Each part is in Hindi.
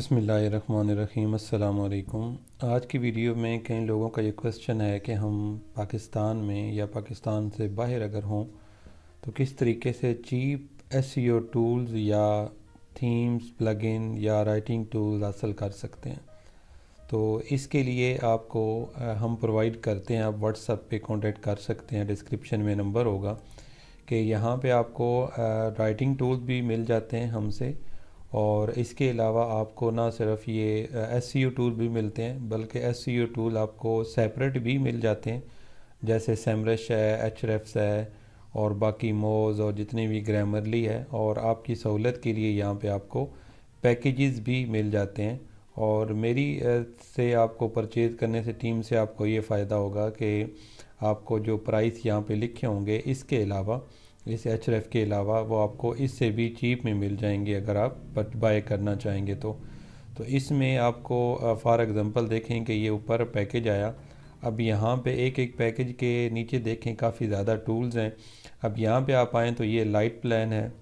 बसमीम् अल्लाम आज की वीडियो में कई लोगों का ये क्वेश्चन है कि हम पाकिस्तान में या पाकिस्तान से बाहर अगर हों तो किस तरीके से चीप एस टूल्स या थीम्स प्लगइन या राइटिंग टूल्स हासिल कर सकते हैं तो इसके लिए आपको हम प्रोवाइड करते हैं आप व्हाट्सएप पे कांटेक्ट कर सकते हैं डिस्क्रिप्शन में नंबर होगा कि यहाँ पे आपको राइटिंग टूल्स भी मिल जाते हैं हमसे और इसके अलावा आपको ना सिर्फ ये एस सी यू टूल भी मिलते हैं बल्कि एस सी यू टूल आपको सेपरेट भी मिल जाते हैं जैसे सेमरश है एच रेफ्स है और बाकी मोज़ और जितने भी ग्रामरली है और आपकी सहूलत के लिए यहाँ पे आपको पैकेजेस भी मिल जाते हैं और मेरी से आपको परचेज़ करने से टीम से आपको ये फ़ायदा होगा कि आपको जो प्राइस यहाँ पे लिखे होंगे इसके अलावा इस एच के अलावा वो आपको इससे भी चीप में मिल जाएंगे अगर आप बाय करना चाहेंगे तो तो इसमें आपको फॉर एग्ज़ाम्पल देखें कि ये ऊपर पैकेज आया अब यहाँ पे एक एक पैकेज के नीचे देखें काफ़ी ज़्यादा टूल्स हैं अब यहाँ पे आप आएँ तो ये लाइट प्लान है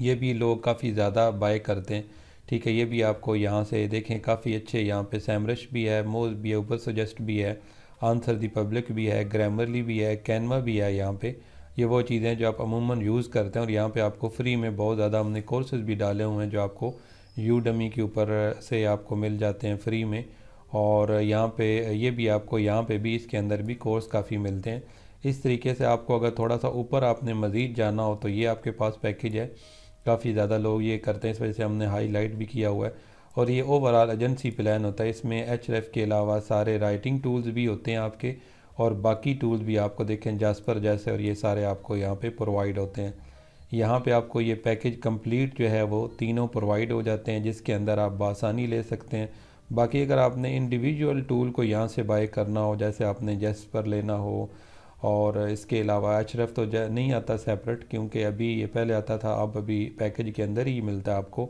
ये भी लोग काफ़ी ज़्यादा बाय करते हैं ठीक है ये भी आपको यहाँ से देखें काफ़ी अच्छे यहाँ पर सैमरश भी है मोज भी है ऊपर सजेस्ट भी है आंसर दी पब्लिक भी है ग्रामरली भी है कैनवा भी है यहाँ पर ये वो चीज़ें जो आप अमूमन यूज़ करते हैं और यहाँ पे आपको फ्री में बहुत ज़्यादा हमने कोर्सेज भी डाले हुए हैं जो आपको यू डमी के ऊपर से आपको मिल जाते हैं फ्री में और यहाँ पे ये भी आपको यहाँ पे भी इसके अंदर भी कोर्स काफ़ी मिलते हैं इस तरीके से आपको अगर थोड़ा सा ऊपर आपने मज़ीद जाना हो तो ये आपके पास पैकेज है काफ़ी ज़्यादा लोग ये करते हैं इस वजह से हमने हाई भी किया हुआ है और ये ओवरऑल एजेंसी प्लान होता है इसमें एच के अलावा सारे राइटिंग टूल्स भी होते हैं आपके और बाकी टूल्स भी आपको देखें जासपर जैसे और ये सारे आपको यहाँ पे प्रोवाइड होते हैं यहाँ पे आपको ये पैकेज कंप्लीट जो है वो तीनों प्रोवाइड हो जाते हैं जिसके अंदर आप बासानी ले सकते हैं बाकी अगर आपने इंडिविजुअल टूल को यहाँ से बाय करना हो जैसे आपने जैसपर लेना हो और इसके अलावा अशरफ तो नहीं आता सेपरेट क्योंकि अभी ये पहले आता था अब अभी पैकेज के अंदर ही मिलता है आपको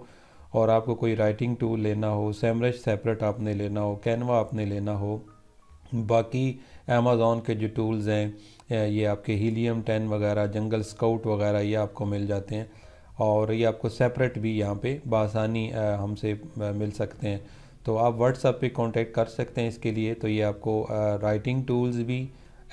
और आपको कोई राइटिंग टूल लेना हो सैमरश सेपरेट आपने लेना हो कैनवा आपने लेना हो बाकी अमेज़ोन के जो टूल्स हैं ये आपके हीलियम टेन वगैरह जंगल स्काउट वगैरह ये आपको मिल जाते हैं और ये आपको सेपरेट भी यहाँ पे बासानी हमसे मिल सकते हैं तो आप व्हाट्सएप पे कांटेक्ट कर सकते हैं इसके लिए तो ये आपको राइटिंग टूल्स भी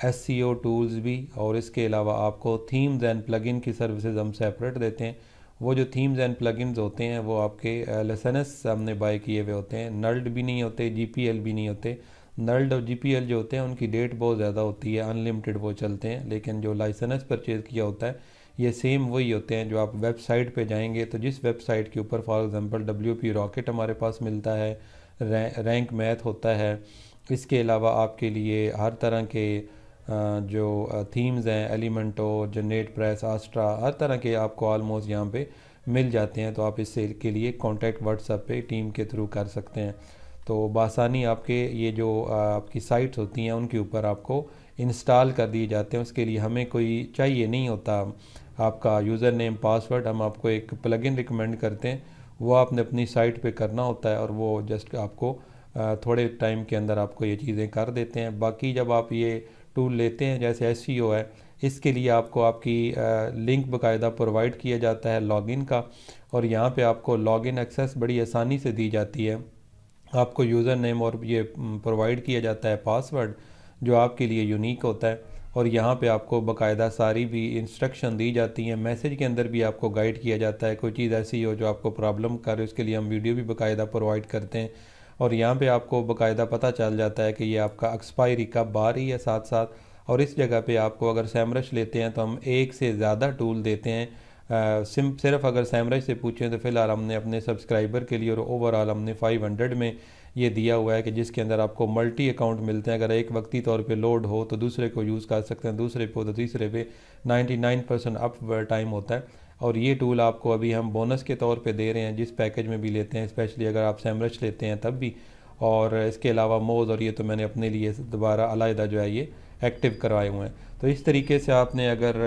एस टूल्स भी और इसके अलावा आपको थीम्स एंड प्लगइन की सर्विसेज हम सेपरेट देते हैं वो जो थीम्स एंड प्लगइन्स होते हैं वो आपके लेसनस हमने बाय किए हुए होते हैं नल्ड भी नहीं होते जी भी नहीं होते नल्ड और जी जो होते हैं उनकी डेट बहुत ज़्यादा होती है अनलिमिटेड वो चलते हैं लेकिन जो लाइसेंस परचेज़ किया होता है ये सेम वही होते हैं जो आप वेबसाइट पे जाएंगे तो जिस वेबसाइट के ऊपर for example W P Rocket हमारे पास मिलता है रै, रैंक मैथ होता है इसके अलावा आपके लिए हर तरह के जो थीम्स हैं एलिमेंटो जनरेट प्रेस आस्ट्रा हर तरह के आपको आलमोस्ट यहाँ पर मिल जाते हैं तो आप इससे के लिए कॉन्टैक्ट व्हाट्सएप पर टीम के थ्रू कर सकते हैं तो बासानी आपके ये जो आपकी साइट्स होती हैं उनके ऊपर आपको इंस्टॉल कर दिए जाते हैं उसके लिए हमें कोई चाहिए नहीं होता आपका यूज़र नेम पासवर्ड हम आपको एक प्लगइन रिकमेंड करते हैं वो आपने अपनी साइट पे करना होता है और वो जस्ट आपको थोड़े टाइम के अंदर आपको ये चीज़ें कर देते हैं बाकी जब आप ये टूल लेते हैं जैसे एस e है इसके लिए आपको आपकी लिंक बाकायदा प्रोवाइड किया जाता है लॉगिन का और यहाँ पे आपको लॉगिन एक्सेस बड़ी आसानी से दी जाती है आपको यूज़र नेम और ये प्रोवाइड किया जाता है पासवर्ड जो आपके लिए यूनिक होता है और यहाँ पे आपको बकायदा सारी भी इंस्ट्रक्शन दी जाती हैं मैसेज के अंदर भी आपको गाइड किया जाता है कोई चीज़ ऐसी हो जो आपको प्रॉब्लम कर उसके लिए हम वीडियो भी बकायदा प्रोवाइड करते हैं और यहाँ पे आपको बकायदा पता चल जाता है कि ये आपका एक्सपायरी कब आ रही है साथ साथ और इस जगह पे आपको अगर सैमरश लेते हैं तो हम एक से ज़्यादा टूल देते हैं सिम सिर्फ अगर सैमराज से पूछें तो फ़िलहाल हमने अपने सब्सक्राइबर के लिए और ओवरऑल हमने 500 में ये दिया हुआ है कि जिसके अंदर आपको मल्टी अकाउंट मिलते हैं अगर एक वक्ती तौर पे लोड हो तो दूसरे को यूज़ कर सकते हैं दूसरे पे तो तीसरे पे 99 परसेंट अप टाइम होता है और ये टूल आपको अभी हम बोनस के तौर पर दे रहे हैं जिस पैकेज में भी लेते हैं स्पेशली अगर आप सैमरच लेते हैं तब भी और इसके अलावा मोज़ और ये तो मैंने अपने लिए दोबारा अलायदा जो है ये एक्टिव करवाए हुए हैं तो इस तरीके से आपने अगर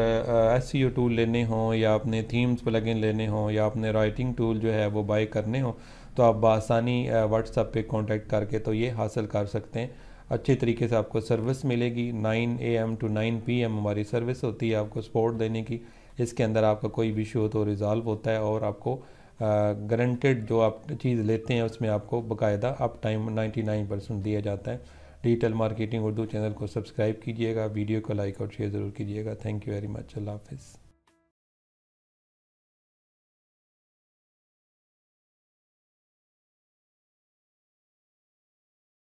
एस सी टूल लेने हों या आपने थीम्स प्लगइन लेने हों या आपने राइटिंग टूल जो है वो बाई करने हों तो आप बसानी व्हाट्सएप पे कांटेक्ट करके तो ये हासिल कर सकते हैं अच्छे तरीके से आपको सर्विस मिलेगी 9 एम टू 9 पीएम हमारी सर्विस होती है आपको सपोर्ट देने की इसके अंदर आपका कोई भी इशू हो तो रिज़ॉल्व होता है और आपको गारंटेड जो आप चीज़ लेते हैं उसमें आपको बाकायदा अप टाइम नाइन्टी परसेंट दिया जाता है डिजिटल मार्केटिंग उर्दू चैनल को सब्सक्राइब कीजिएगा वीडियो को लाइक और शेयर ज़रूर कीजिएगा थैंक यू वेरी मच अल्लाह हाफिज़